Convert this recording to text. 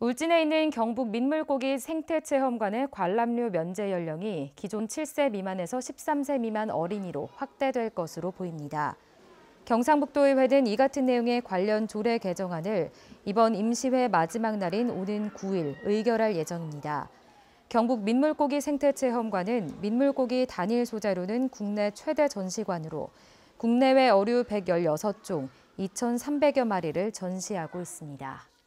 울진에 있는 경북 민물고기 생태체험관의 관람료 면제 연령이 기존 7세 미만에서 13세 미만 어린이로 확대될 것으로 보입니다. 경상북도의 회는 이 같은 내용의 관련 조례 개정안을 이번 임시회 마지막 날인 오는 9일 의결할 예정입니다. 경북 민물고기 생태체험관은 민물고기 단일 소재로는 국내 최대 전시관으로 국내외 어류 116종, 2,300여 마리를 전시하고 있습니다.